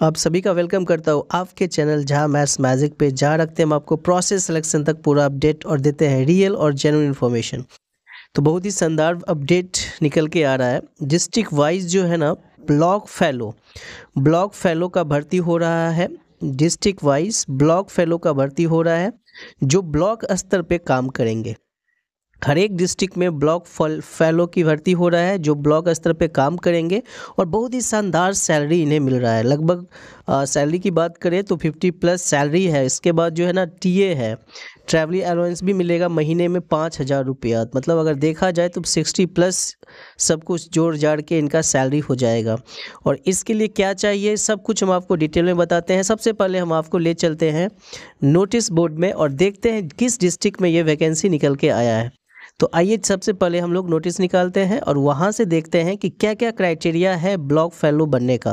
आप सभी का वेलकम करता हूँ आपके चैनल जहाँ मैथ्स मैजिक पे जहाँ रखते हैं हम आपको प्रोसेस सिलेक्शन तक पूरा अपडेट और देते हैं रियल और जेनुइन इन्फॉर्मेशन तो बहुत ही शानदार अपडेट निकल के आ रहा है डिस्ट्रिक्ट वाइज जो है ना ब्लॉक फैलो ब्लॉक फैलो का भर्ती हो रहा है डिस्ट्रिक्ट वाइज ब्लॉक फैलो का भर्ती हो रहा है जो ब्लॉक स्तर पर काम करेंगे हर एक डिस्ट्रिक्ट में ब्लॉक फल फेलो की भर्ती हो रहा है जो ब्लॉक स्तर पे काम करेंगे और बहुत ही शानदार सैलरी इन्हें मिल रहा है लगभग सैलरी की बात करें तो 50 प्लस सैलरी है इसके बाद जो है ना टीए है ट्रैवलिंग अलाउंस भी मिलेगा महीने में पाँच हज़ार रुपया मतलब अगर देखा जाए तो सिक्सटी प्लस सब कुछ जोड़ जाड़ के इनका सैलरी हो जाएगा और इसके लिए क्या चाहिए सब कुछ हम आपको डिटेल में बताते हैं सबसे पहले हम आपको ले चलते हैं नोटिस बोर्ड में और देखते हैं किस डिस्ट्रिक्ट में ये वैकेंसी निकल के आया है तो आइए सबसे पहले हम लोग नोटिस निकालते हैं और वहाँ से देखते हैं कि क्या क्या क्राइटेरिया है ब्लॉक फेलो बनने का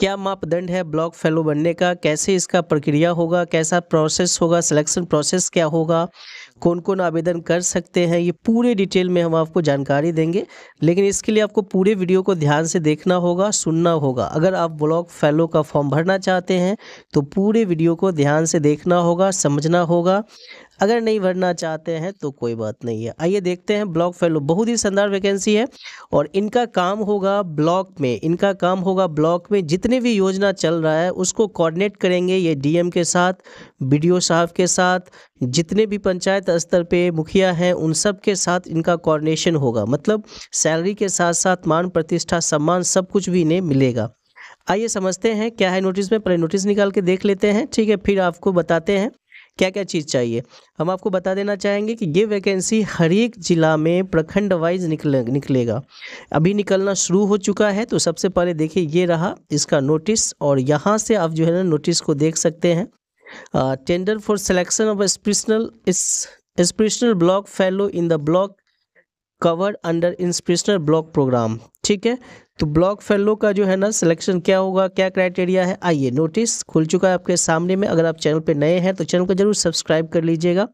क्या मापदंड है ब्लॉक फेलो बनने का कैसे इसका प्रक्रिया होगा कैसा प्रोसेस होगा सिलेक्शन प्रोसेस क्या होगा कौन कौन आवेदन कर सकते हैं ये पूरे डिटेल में हम आपको जानकारी देंगे लेकिन इसके लिए आपको पूरे वीडियो को ध्यान से देखना होगा सुनना होगा अगर आप ब्लॉक फेलो का फॉर्म भरना चाहते हैं तो पूरे वीडियो को ध्यान से देखना होगा समझना होगा अगर नहीं भरना चाहते हैं तो कोई बात नहीं है आइए देखते हैं ब्लॉक फेलो बहुत ही शानदार वैकेंसी है और इनका काम होगा ब्लॉक में इनका काम होगा ब्लॉक में जितने भी योजना चल रहा है उसको कोऑर्डिनेट करेंगे ये डीएम के साथ बीडीओ साहब के साथ जितने भी पंचायत स्तर पे मुखिया हैं उन सब के साथ इनका कोऑर्डिनेशन होगा मतलब सैलरी के साथ साथ मान प्रतिष्ठा सम्मान सब कुछ भी इन्हें मिलेगा आइए समझते हैं क्या है नोटिस में पहले नोटिस निकाल के देख लेते हैं ठीक है फिर आपको बताते हैं क्या क्या चीज़ चाहिए हम आपको बता देना चाहेंगे कि ये वैकेंसी हर एक ज़िला में प्रखंड वाइज निकले निकलेगा अभी निकलना शुरू हो चुका है तो सबसे पहले देखिए ये रहा इसका नोटिस और यहाँ से आप जो है ना नोटिस को देख सकते हैं tender for selection of aspirational aspirational block fellow in the block covered under inspirational block programme ठीक है तो ब्लॉक फेलो का जो है ना सिलेक्शन क्या होगा क्या क्राइटेरिया है आइए नोटिस खुल चुका है आपके सामने में अगर आप चैनल पे नए हैं तो चैनल को जरूर सब्सक्राइब कर लीजिएगा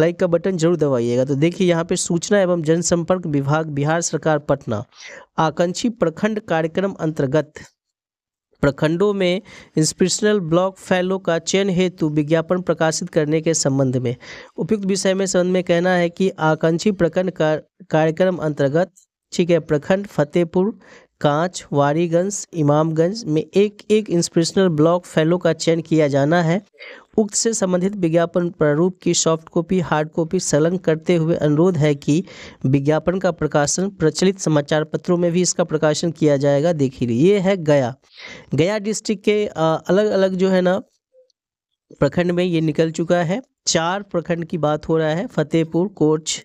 लाइक का बटन जरूर दबाइएगा तो देखिए यहाँ पे सूचना एवं जनसंपर्क विभाग बिहार सरकार पटना आकांक्षी प्रखंड कार्यक्रम अंतर्गत प्रखंडों में इंस्पिरेशनल ब्लॉक फैलो का चयन हेतु विज्ञापन प्रकाशित करने के संबंध में उपयुक्त विषय में संबंध में कहना है कि आकांक्षी प्रखंड का कार्यक्रम अंतर्गत ठीक है प्रखंड फतेहपुर कांच वारीगंज इमामगंज में एक एक इंस्पिरेशनल ब्लॉक फेलो का चयन किया जाना है उक्त से संबंधित विज्ञापन प्रारूप की सॉफ्ट कॉपी हार्ड कॉपी संलग्न करते हुए अनुरोध है कि विज्ञापन का प्रकाशन प्रचलित समाचार पत्रों में भी इसका प्रकाशन किया जाएगा देखिए ये है गया गया डिस्ट्रिक्ट के अलग अलग जो है ना प्रखंड में ये निकल चुका है चार प्रखंड की बात हो रहा है फतेहपुर कोच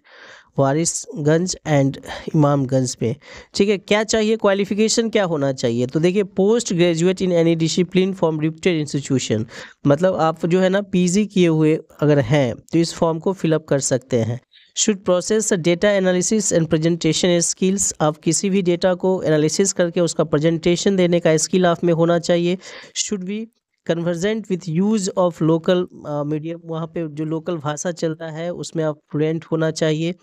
वारिसगंज एंड इमामगंज में ठीक है क्या चाहिए क्वालिफिकेशन क्या होना चाहिए तो देखिए post graduate in any discipline from reputed institution मतलब आप जो है ना पीजी किए हुए अगर हैं तो इस फॉर्म को फिलअप कर सकते हैं should possess data analysis and presentation skills आप किसी भी डेटा को एनालिसिस करके उसका प्रेजेंटेशन देने का स्किल आप में होना चाहिए should be convergent with use of local medium वहाँ पे जो लोकल भाषा चलता है उसमें आप फ्लुएंट होना चाहिए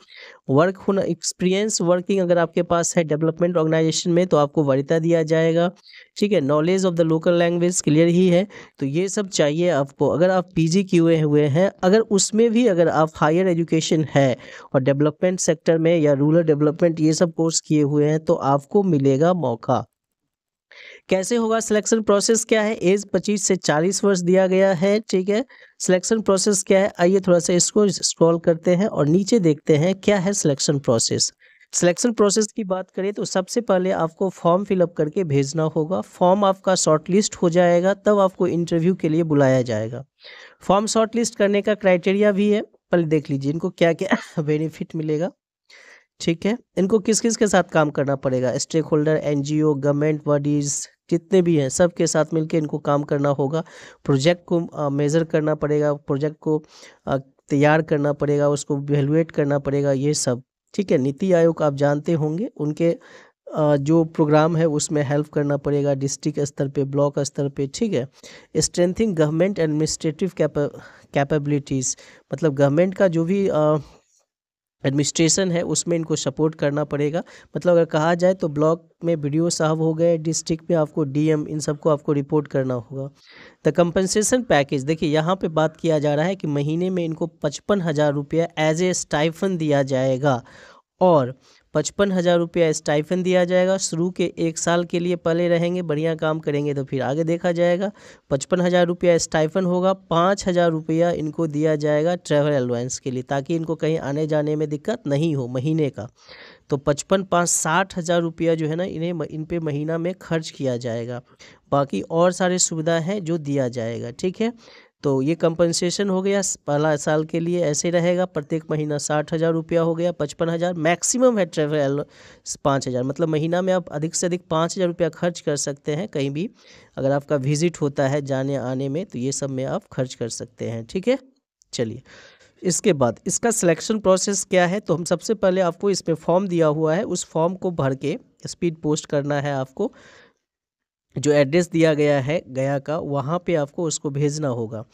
वर्क होना एक्सपीरियंस वर्किंग अगर आपके पास है डेवलपमेंट ऑर्गेनाइजेशन में तो आपको वरीता दिया जाएगा ठीक है knowledge of the local language clear ही है तो ये सब चाहिए आपको अगर आप पीजी किए हुए हैं अगर उसमें भी अगर आप हायर एजुकेशन है और डेवलपमेंट सेक्टर में या रूरल डेवलपमेंट ये सब कोर्स किए हुए हैं तो आपको मिलेगा मौका कैसे होगा सिलेक्शन प्रोसेस क्या है एज 25 से 40 वर्ष दिया गया है ठीक है सिलेक्शन प्रोसेस क्या है आइए थोड़ा सा इसको स्क्रॉल करते हैं और नीचे देखते हैं क्या है सिलेक्शन प्रोसेस सिलेक्शन प्रोसेस की बात करें तो सबसे पहले आपको फॉर्म फिलअप करके भेजना होगा फॉर्म आपका शॉर्टलिस्ट हो जाएगा तब आपको इंटरव्यू के लिए बुलाया जाएगा फॉर्म शॉर्टलिस्ट करने का क्राइटेरिया भी है पहले देख लीजिए इनको क्या क्या बेनिफिट मिलेगा ठीक है इनको किस किस के साथ काम करना पड़ेगा stakeholder and government bodies जितने भी हैं सब के साथ मिलकर इनको काम करना होगा प्रोजेक्ट को मेज़र करना पड़ेगा प्रोजेक्ट को तैयार करना पड़ेगा उसको वेलुएट करना पड़ेगा ये सब ठीक है नीति आयोग आप जानते होंगे उनके जो प्रोग्राम है उसमें हेल्प करना पड़ेगा डिस्ट्रिक्ट स्तर पे ब्लॉक स्तर पे ठीक है स्ट्रेंथिंग गवर्नमेंट एडमिनिस्ट्रेटिव कैपेबिलिटीज़ मतलब गवर्नमेंट का जो भी एडमिनिस्ट्रेशन है उसमें इनको सपोर्ट करना पड़ेगा मतलब अगर कहा जाए तो ब्लॉक में वीडियो साहब हो गए डिस्ट्रिक्ट में आपको डीएम इन सबको आपको रिपोर्ट करना होगा द कंपनसेशन पैकेज देखिए यहाँ पे बात किया जा रहा है कि महीने में इनको पचपन हज़ार रुपया एज ए स्टाइफन दिया जाएगा और पचपन हज़ार रुपया स्टाइफन दिया जाएगा शुरू के एक साल के लिए पहले रहेंगे बढ़िया काम करेंगे तो फिर आगे देखा जाएगा पचपन हज़ार रुपया स्टाइफन होगा पाँच हज़ार रुपया इनको दिया जाएगा ट्रैवल अलाउंस के लिए ताकि इनको कहीं आने जाने में दिक्कत नहीं हो महीने का तो पचपन पाँच साठ हज़ार रुपया जो है ना इन्हें इन पे महीना में खर्च किया जाएगा बाकी और सारे सुविधा हैं जो दिया जाएगा ठीक है तो ये कंपनसेशन हो गया पहला साल के लिए ऐसे रहेगा प्रत्येक महीना साठ हज़ार रुपया हो गया पचपन हज़ार मैक्सिमम है ट्रेवल पाँच हज़ार मतलब महीना में आप अधिक से अधिक पाँच हज़ार रुपया खर्च कर सकते हैं कहीं भी अगर आपका विजिट होता है जाने आने में तो ये सब में आप खर्च कर सकते हैं ठीक है चलिए इसके बाद इसका सिलेक्शन प्रोसेस क्या है तो हम सबसे पहले आपको इसमें फॉर्म दिया हुआ है उस फॉर्म को भर के स्पीड पोस्ट करना है आपको जो एड्रेस दिया गया है गया का वहाँ पे आपको उसको भेजना होगा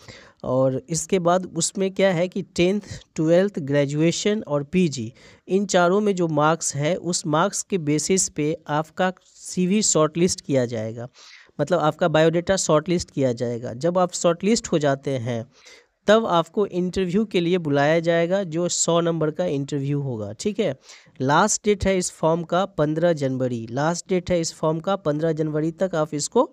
और इसके बाद उसमें क्या है कि टेंथ ट्वेल्थ ग्रेजुएशन और पीजी इन चारों में जो मार्क्स है उस मार्क्स के बेसिस पे आपका सीवी शॉर्टलिस्ट किया जाएगा मतलब आपका बायोडाटा शॉर्टलिस्ट किया जाएगा जब आप शॉर्टलिस्ट हो जाते हैं तब आपको इंटरव्यू के लिए बुलाया जाएगा जो सौ नंबर का इंटरव्यू होगा ठीक है लास्ट डेट है इस फॉर्म का पंद्रह जनवरी लास्ट डेट है इस फॉर्म का पंद्रह जनवरी तक आप इसको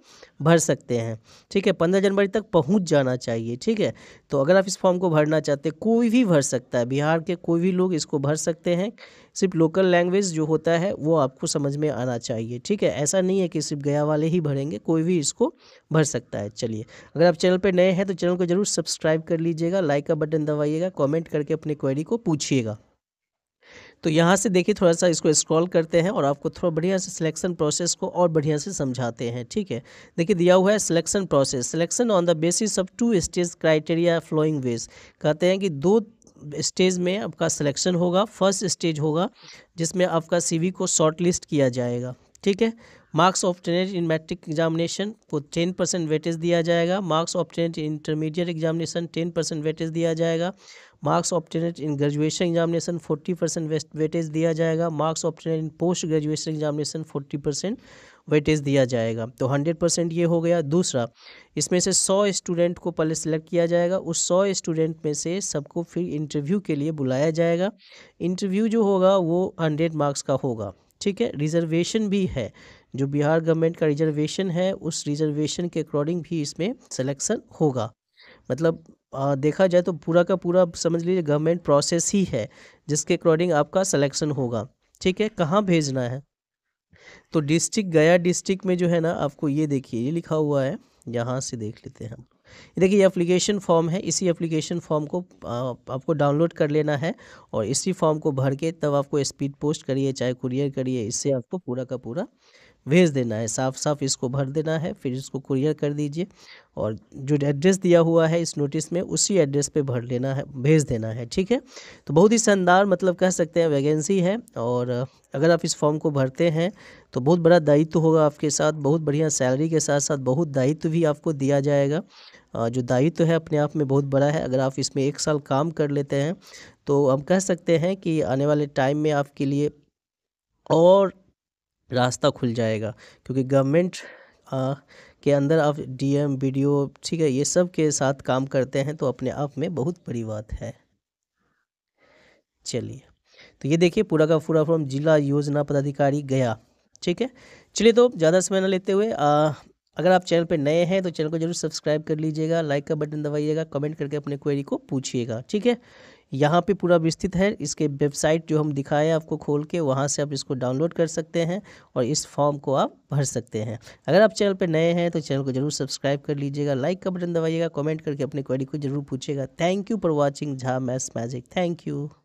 भर सकते हैं ठीक है पंद्रह जनवरी तक पहुंच जाना चाहिए ठीक है तो अगर आप इस फॉर्म को भरना चाहते हैं कोई भी भर सकता है बिहार के कोई भी लोग इसको भर सकते हैं सिर्फ लोकल लैंग्वेज जो होता है वो आपको समझ में आना चाहिए ठीक है ऐसा नहीं है कि सिर्फ गया वाले ही भरेंगे कोई भी इसको भर सकता है चलिए अगर आप चैनल पर नए हैं तो चैनल को जरूर सब्सक्राइब कर लीजिएगा लाइक का बटन दबाइएगा कॉमेंट करके अपनी क्वेरी को पूछिएगा तो यहाँ से देखिए थोड़ा सा इसको स्क्रॉल करते हैं और आपको थोड़ा बढ़िया से सिलेक्शन प्रोसेस को और बढ़िया से समझाते हैं ठीक है देखिए दिया हुआ है selection process selection on the basis of two stage criteria following ways कहते हैं कि दो स्टेज में आपका सिलेक्शन होगा फर्स्ट स्टेज होगा जिसमें आपका सी को शॉर्ट किया जाएगा ठीक है marks obtained in matric examination को टेन परसेंट वेटेज दिया जाएगा marks obtained in intermediate examination ten percent weightage दिया जाएगा marks obtained in graduation examination forty percent weightage दिया जाएगा marks obtained in post graduation examination forty percent weightage दिया जाएगा तो हंड्रेड परसेंट ये हो गया दूसरा इसमें से सौ स्टूडेंट को पहले सेलेक्ट किया जाएगा उस सौ स्टूडेंट में से सबको फिर इंटरव्यू के लिए बुलाया जाएगा इंटरव्यू जो होगा वो हंड्रेड मार्क्स का होगा ठीक है रिजर्वेशन भी है जो बिहार गवर्नमेंट का रिजर्वेशन है उस रिजर्वेशन के अकॉर्डिंग भी इसमें सिलेक्शन होगा मतलब आ, देखा जाए तो पूरा का पूरा समझ लीजिए गवर्नमेंट प्रोसेस ही है जिसके अकॉर्डिंग आपका सिलेक्शन होगा ठीक है कहाँ भेजना है तो डिस्ट्रिक्ट गया डिस्ट्रिक्ट में जो है ना आपको ये देखिए ये लिखा हुआ है यहाँ से देख लेते हैं हम देखिए ये अप्लीकेशन फॉर्म है इसी एप्लीकेशन फॉर्म को आपको डाउनलोड कर लेना है और इसी फॉर्म को भर के तब आपको स्पीड पोस्ट करिए चाहे कुरियर करिए इससे आपको पूरा का पूरा भेज देना है साफ साफ इसको भर देना है फिर इसको कुरियर कर दीजिए और जो एड्रेस दिया हुआ है इस नोटिस में उसी एड्रेस पे भर लेना है भेज देना है ठीक है तो बहुत ही शानदार मतलब कह सकते हैं वैकेंसी है और अगर आप इस फॉर्म को भरते हैं तो बहुत बड़ा दायित्व होगा आपके साथ बहुत बढ़िया सैलरी के साथ साथ बहुत दायित्व भी आपको दिया जाएगा जो दायित्व है अपने आप में बहुत बड़ा है अगर आप इसमें एक साल काम कर लेते हैं तो हम कह सकते हैं कि आने वाले टाइम में आपके लिए और रास्ता खुल जाएगा क्योंकि गवर्नमेंट के अंदर आप डीएम बीडीओ ठीक है ये सब के साथ काम करते हैं तो अपने आप में बहुत बड़ी बात है चलिए तो ये देखिए पूरा का पूरा फॉर्म जिला योजना पदाधिकारी गया ठीक है चलिए तो ज़्यादा समय ना लेते हुए आ, अगर आप चैनल पर नए हैं तो चैनल को जरूर सब्सक्राइब कर लीजिएगा लाइक का बटन दबाइएगा कमेंट करके अपने क्वेरी को पूछिएगा ठीक है यहाँ पे पूरा विस्तृत है इसके वेबसाइट जो हम दिखाए आपको खोल के वहाँ से आप इसको डाउनलोड कर सकते हैं और इस फॉर्म को आप भर सकते हैं अगर आप चैनल पर नए हैं तो चैनल को जरूर सब्सक्राइब कर लीजिएगा लाइक का बटन दबाइएगा कमेंट करके अपनी क्वेरी को जरूर पूछिएगा thank you for watching Jha maths magic thank you